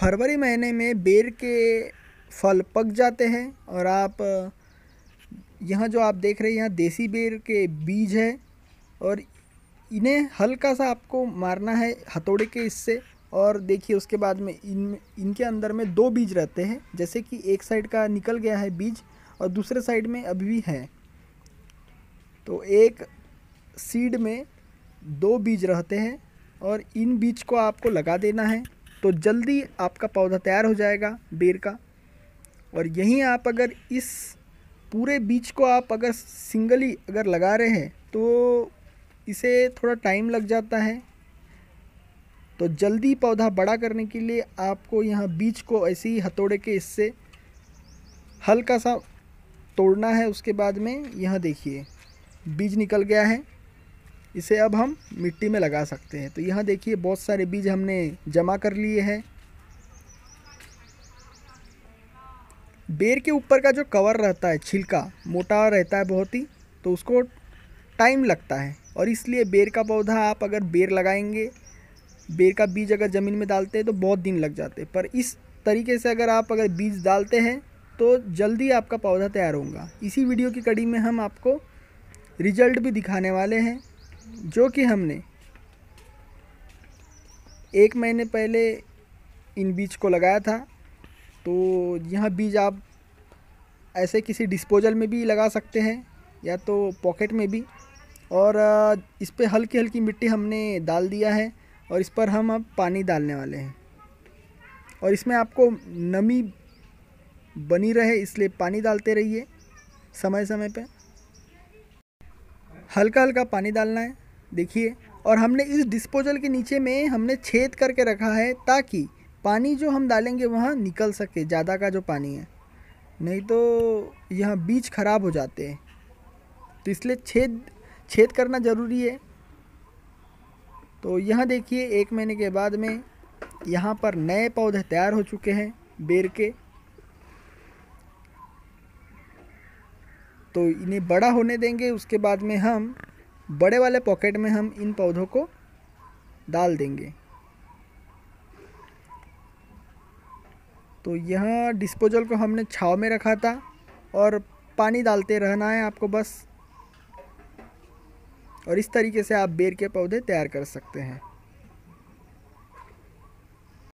फरवरी महीने में बेर के फल पक जाते हैं और आप यहाँ जो आप देख रहे हैं यहाँ देसी बेर के बीज है और इन्हें हल्का सा आपको मारना है हथौड़े के इससे और देखिए उसके बाद में इन इनके अंदर में दो बीज रहते हैं जैसे कि एक साइड का निकल गया है बीज और दूसरे साइड में अभी भी है तो एक सीड में दो बीज रहते हैं और इन बीज को आपको लगा देना है तो जल्दी आपका पौधा तैयार हो जाएगा बेर का और यहीं आप अगर इस पूरे बीज को आप अगर सिंगली अगर लगा रहे हैं तो इसे थोड़ा टाइम लग जाता है तो जल्दी पौधा बड़ा करने के लिए आपको यहाँ बीज को ऐसे ही हथौड़े के इससे हल्का सा तोड़ना है उसके बाद में यह देखिए बीज निकल गया है इसे अब हम मिट्टी में लगा सकते हैं तो यहाँ देखिए बहुत सारे बीज हमने जमा कर लिए हैं बेर के ऊपर का जो कवर रहता है छिलका मोटा रहता है बहुत ही तो उसको टाइम लगता है और इसलिए बेर का पौधा आप अगर बेर लगाएंगे बेर का बीज अगर ज़मीन में डालते हैं तो बहुत दिन लग जाते हैं पर इस तरीके से अगर आप अगर बीज डालते हैं तो जल्दी आपका पौधा तैयार होगा इसी वीडियो की कड़ी में हम आपको रिजल्ट भी दिखाने वाले हैं जो कि हमने एक महीने पहले इन बीज को लगाया था तो यह बीज आप ऐसे किसी डिस्पोजल में भी लगा सकते हैं या तो पॉकेट में भी और इस पर हल्की हल्की मिट्टी हमने डाल दिया है और इस पर हम अब पानी डालने वाले हैं और इसमें आपको नमी बनी रहे इसलिए पानी डालते रहिए समय समय पे हल्का हल्का पानी डालना है देखिए और हमने इस डिस्पोजल के नीचे में हमने छेद करके रखा है ताकि पानी जो हम डालेंगे वहाँ निकल सके ज़्यादा का जो पानी है नहीं तो यह बीज खराब हो जाते हैं तो इसलिए छेद छेद करना ज़रूरी है तो यह देखिए एक महीने के बाद में यहाँ पर नए पौधे तैयार हो चुके हैं बेर के तो इन्हें बड़ा होने देंगे उसके बाद में हम बड़े वाले पॉकेट में हम इन पौधों को डाल देंगे तो यह डिस्पोजल को हमने छाव में रखा था और पानी डालते रहना है आपको बस और इस तरीके से आप बेर के पौधे तैयार कर सकते हैं